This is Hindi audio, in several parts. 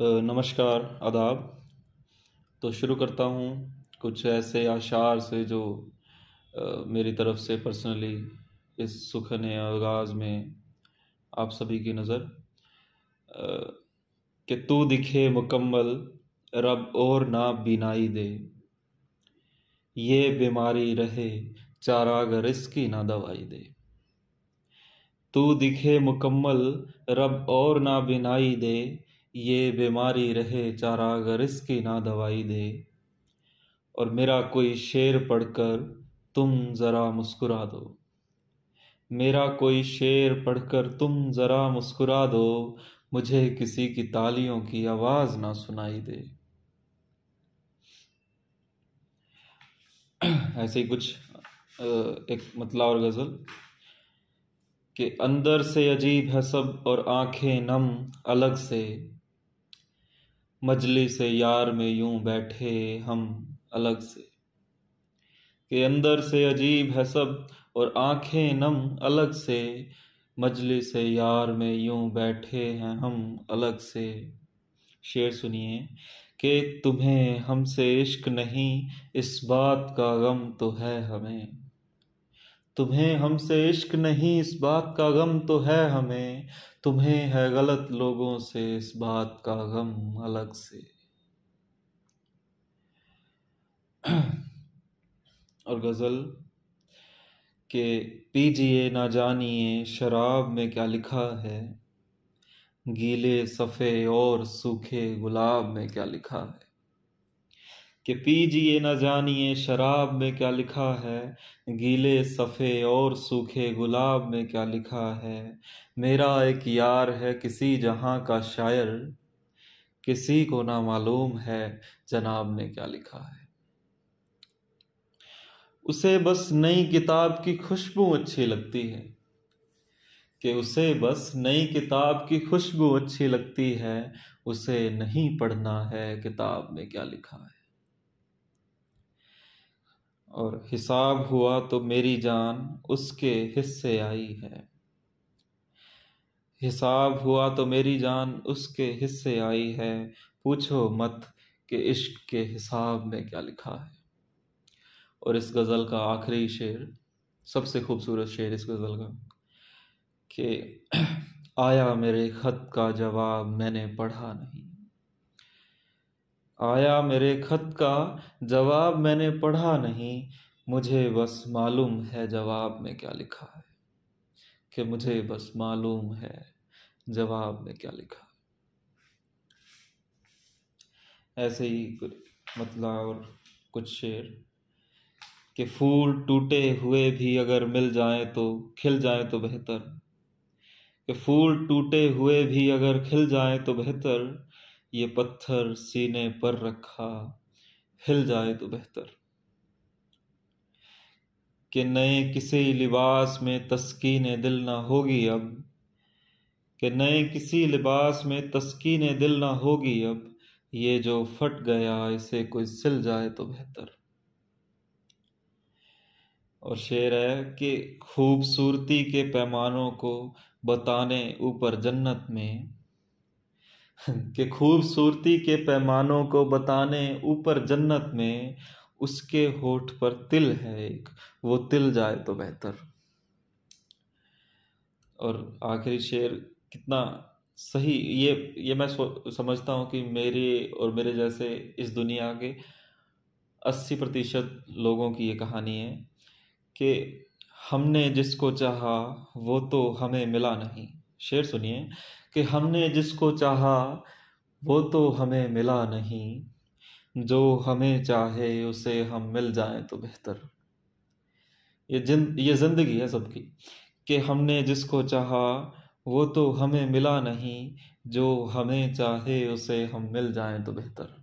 नमस्कार आदाब तो शुरू करता हूँ कुछ ऐसे आशार से जो मेरी तरफ से पर्सनली इस सुखन आगाज़ में आप सभी की नज़र कि तू दिखे मुकम्मल रब और ना बिनाई दे ये बीमारी रहे चारागर इसकी ना दवाई दे तू दिखे मुकम्मल रब और ना बिनाई दे ये बीमारी रहे चारा अगर इसकी ना दवाई दे और मेरा कोई शेर पढ़कर तुम ज़रा मुस्कुरा दो मेरा कोई शेर पढ़कर तुम ज़रा मुस्कुरा दो मुझे किसी की तालियों की आवाज़ ना सुनाई दे ऐसे ही कुछ एक मतला और गज़ल कि अंदर से अजीब है सब और आंखें नम अलग से मजली से यार में यूं बैठे हम अलग से के अंदर से अजीब है सब और आंखें नम अलग से मजली से यार में यूं बैठे हैं हम अलग से शेर सुनिए कि तुम्हें हमसे इश्क नहीं इस बात का गम तो है हमें तुम्हें हमसे इश्क नहीं इस बात का गम तो है हमें तुम्हें है गलत लोगों से इस बात का गम अलग से और गज़ल के पीजिए ना जानिए शराब में क्या लिखा है गीले सफ़े और सूखे गुलाब में क्या लिखा है कि पीजिए न जानिए शराब में क्या लिखा है गीले सफ़े और सूखे गुलाब में क्या लिखा है मेरा एक यार है किसी जहां का शायर किसी को ना मालूम है जनाब ने क्या लिखा है उसे बस नई किताब की खुशबू अच्छी लगती है कि उसे बस नई किताब की खुशबू अच्छी लगती है उसे नहीं पढ़ना है किताब में क्या लिखा है और हिसाब हुआ तो मेरी जान उसके हिस्से आई है हिसाब हुआ तो मेरी जान उसके हिस्से आई है पूछो मत कि इश्क के हिसाब में क्या लिखा है और इस गज़ल का आखिरी शेर सबसे खूबसूरत शेर इस गज़ल का कि आया मेरे ख़त का जवाब मैंने पढ़ा नहीं आया मेरे खत का जवाब मैंने पढ़ा नहीं मुझे बस मालूम है जवाब में क्या लिखा है कि मुझे बस मालूम है जवाब में क्या लिखा है ऐसे ही मतलब और कुछ शेर कि फूल टूटे हुए भी अगर मिल जाए तो खिल जाए तो बेहतर कि फूल टूटे हुए भी अगर खिल जाए तो बेहतर ये पत्थर सीने पर रखा हिल जाए तो बेहतर कि नए किसी लिबास में तस्कीन दिल ना होगी अब कि नए किसी लिबास में तस्कीन दिल ना होगी अब ये जो फट गया इसे कोई सिल जाए तो बेहतर और शेर है कि खूबसूरती के पैमानों को बताने ऊपर जन्नत में कि खूबसूरती के पैमानों को बताने ऊपर जन्नत में उसके होठ पर तिल है एक वो तिल जाए तो बेहतर और आखिरी शेर कितना सही ये ये मैं समझता हूँ कि मेरे और मेरे जैसे इस दुनिया के अस्सी प्रतिशत लोगों की ये कहानी है कि हमने जिसको चाहा वो तो हमें मिला नहीं शेर सुनिए कि हमने जिसको चाहा वो तो हमें मिला नहीं जो हमें चाहे उसे हम मिल जाएं तो बेहतर ये जिन ये ज़िंदगी है सबकी कि हमने जिसको चाहा वो तो हमें मिला नहीं जो हमें चाहे उसे हम मिल जाएं तो बेहतर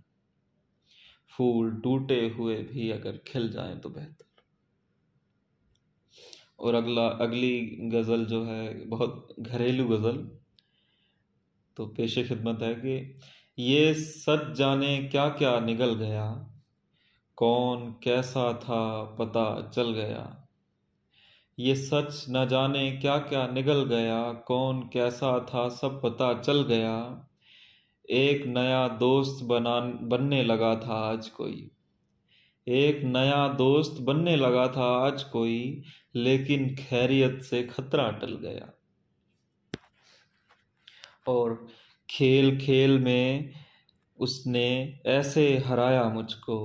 फूल टूटे हुए भी अगर खिल जाएं तो बेहतर और अगला अगली गज़ल जो है बहुत घरेलू गज़ल तो पेशे खिदमत है कि ये सच जाने क्या क्या निकल गया कौन कैसा था पता चल गया ये सच न जाने क्या क्या निकल गया कौन कैसा था सब पता चल गया एक नया दोस्त बना बनने लगा था आज कोई एक नया दोस्त बनने लगा था आज कोई लेकिन खैरियत से खतरा टल गया और खेल खेल में उसने ऐसे हराया मुझको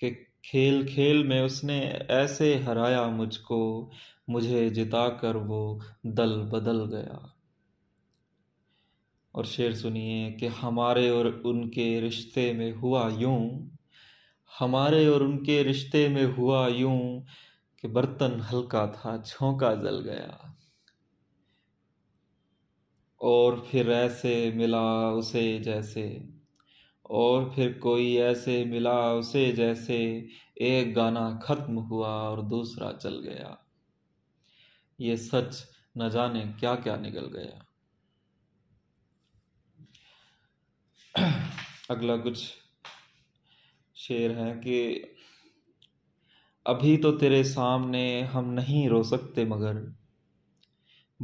कि खेल खेल में उसने ऐसे हराया मुझको मुझे जिताकर वो दल बदल गया और शेर सुनिए कि हमारे और उनके रिश्ते में हुआ यूं हमारे और उनके रिश्ते में हुआ यूं कि बर्तन हल्का था झोंका जल गया और फिर ऐसे मिला उसे जैसे और फिर कोई ऐसे मिला उसे जैसे एक गाना खत्म हुआ और दूसरा चल गया ये सच न जाने क्या क्या निकल गया अगला कुछ शेर हैं कि अभी तो तेरे सामने हम नहीं रो सकते मगर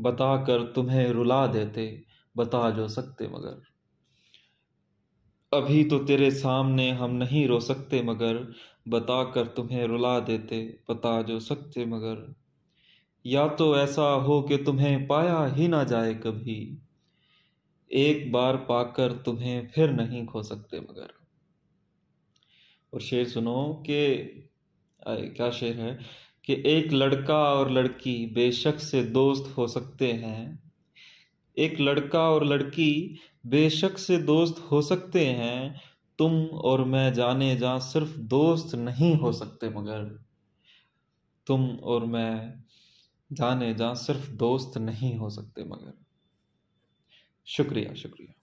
बता कर तुम्हें रुला देते बता जो सकते मगर अभी तो तेरे सामने हम नहीं रो सकते मगर बता कर तुम्हें रुला देते बता जो सकते मगर या तो ऐसा हो कि तुम्हें पाया ही ना जाए कभी एक बार पाकर तुम्हें फिर नहीं खो सकते मगर और शेर सुनो कि क्या शेर है कि एक लड़का और लड़की बेशक से दोस्त हो सकते हैं एक लड़का और लड़की बेशक से दोस्त हो सकते हैं तुम और मैं जाने जा सिर्फ दोस्त नहीं हो सकते मगर तुम और मैं जाने जा सिर्फ दोस्त नहीं हो सकते मगर शुक्रिया शुक्रिया